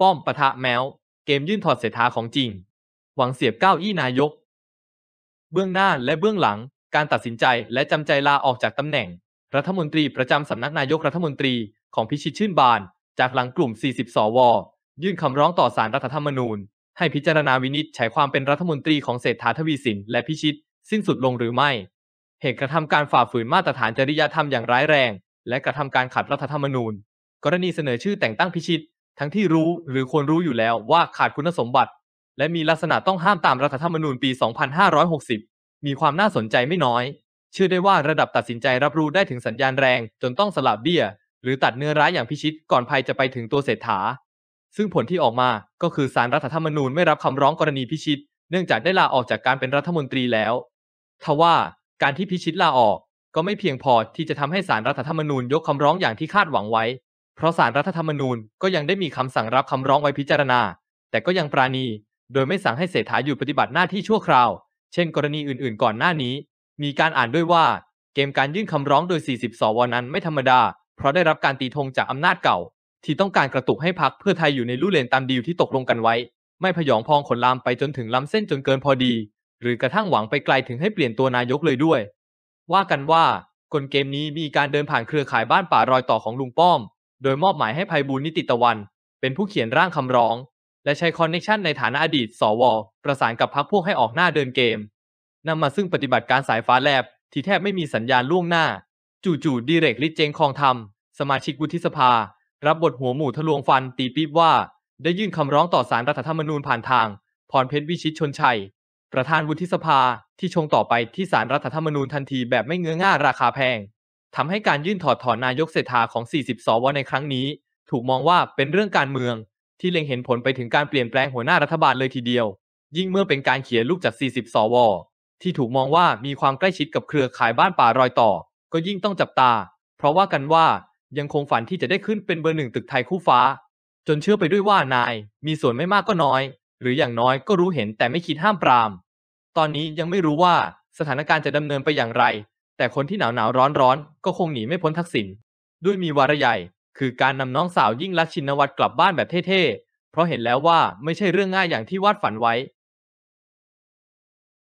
ป้อมปะทะแมวเกมยื่นถอดเสถาของจริง หวังเสียบเก้าอี้นายก เบื้องหน้าและเบื้องหลัง การตัดสินใจและจำใจลาออกจากตำแหน่ง รัฐมนตรีประจำสำนักนายกรัฐมนตรีของพิชิตชื่นบาน จากหลังกลุ่ม 40 สว ยื่นคำร้องต่อสารรัฐธรรมนูญ ให้พิจารณาวินิจฉัยความเป็นรัฐมนตรีของเศรษฐาทวีสินและพิชิตสิ้นสุดลงหรือไม่ เหตุกระทำการฝ่าฝืนมาตรฐานจริยธรรมอย่างร้ายแรง และกระทำการขัดรัฐธรรมนูญ กรณีเสนอชื่อแต่งตั้งพิชิตทั้งที่รู้หรือควรรู้อยู่แล้วว่าขาดคุณสมบัติ และมีลักษณะต้องห้ามตามรัฐธรรมนูญปี 2560 มีความน่าสนใจไม่น้อย เชื่อได้ว่าระดับตัดสินใจรับรู้ได้ถึงสัญญาณแรง จนต้องสลับเบี้ยหรือตัดเนื้อร้ายอย่างพิชิตก่อนภัยจะไปถึงตัวเศรษฐา ซึ่งผลที่ออกมาก็คือสารรัฐธรรมนูญไม่รับคำร้องกรณีพิชิต เนื่องจากได้ลาออกจากการเป็นรัฐมนตรีแล้ว ทว่าการที่พิชิตลาออกก็ไม่เพียงพอที่จะทำให้สารรัฐธรรมนูญยกคำร้องอย่างที่คาดหวังไว้เพราะสารรัฐธรรมนูญก็ยังได้มีคำสั่งรับคำร้องไว้พิจารณา แต่ก็ยังปราณี โดยไม่สั่งให้เศรษฐาหยุดปฏิบัติหน้าที่ชั่วคราว เช่นกรณีอื่นๆก่อนหน้านี้ มีการอ่านด้วยว่า เกมการยื่นคำร้องโดย 40 สวนั้น ไม่ธรรมดา เพราะได้รับการตีธงจาก อำนาจเก่า ที่ต้องการกระตุกให้พักเพื่อไทยอยู่ในลู่เลนตามดีลที่ตกลงกันไว้ ไม่พยองพองขนลามไปจนถึงล้ำเส้นจนเกินพอดี หรือกระทั่งหวังไปไกลถึงให้เปลี่ยนตัวนายกเลยด้วย ว่ากันว่ากลเกมนี้มีการเดินผ่านเครือข่ายบ้านป่ารอยต่อของลุงป้อมโดยมอบหมายให้ภัยบูลนิติตะวัน เป็นผู้เขียนร่างคำร้อง และใช้คอนเนคชันในฐานะอดีต สว ประสานกับพรรคพวกให้ออกหน้าเดินเกมนำมาซึ่งปฏิบัติการสายฟ้าแลบ ที่แทบไม่มีสัญญาณล่วงหน้า จู่ๆดีเรก ลิเจงคองธรรมสมาชิกวุฒิสภา รับบทหัวหมู่ทะลวงฟันตีปี๊บว่า ได้ยื่นคำร้องต่อศาลรรัฐธรรมนูญผ่านทางพรเพชรวิชิตชนชัย ประธานวุฒิสภาที่ชงต่อไปที่ศาลรรัฐธรรมนูญทันทีแบบไม่เงื้อง่าราคาแพงทำให้การยื่นถอดถอนนายกเศรษฐาของ 40 สว ในครั้งนี้ ถูกมองว่าเป็นเรื่องการเมือง ที่เล็งเห็นผลไปถึงการเปลี่ยนแปลงหัวหน้ารัฐบาลเลยทีเดียว ยิ่งเมื่อเป็นการเขียนรูปจาก 40 สวที่ถูกมองว่ามีความใกล้ชิดกับเครือข่ายบ้านป่ารอยต่อ ก็ยิ่งต้องจับตา เพราะว่ากันว่ายังคงฝันที่จะได้ขึ้นเป็นเบอร์หนึ่งตึกไทยคู่ฟ้า จนเชื่อไปด้วยว่านาย มีส่วนไม่มากก็น้อย หรืออย่างน้อยก็รู้เห็นแต่ไม่คิดห้ามปรามตอนนี้ยังไม่รู้ว่าสถานการณ์จะดำเนินไปอย่างไรแต่คนที่หนาวหนาวร้อนร้อนก็คงหนีไม่พ้นทักษิณด้วยมีวาระใหญ่ คือการนำน้องสาวยิ่งลักษณ์ชินวัตรกลับบ้านแบบเท่ๆ เพราะเห็นแล้วว่าไม่ใช่เรื่องง่ายอย่างที่วาดฝันไว้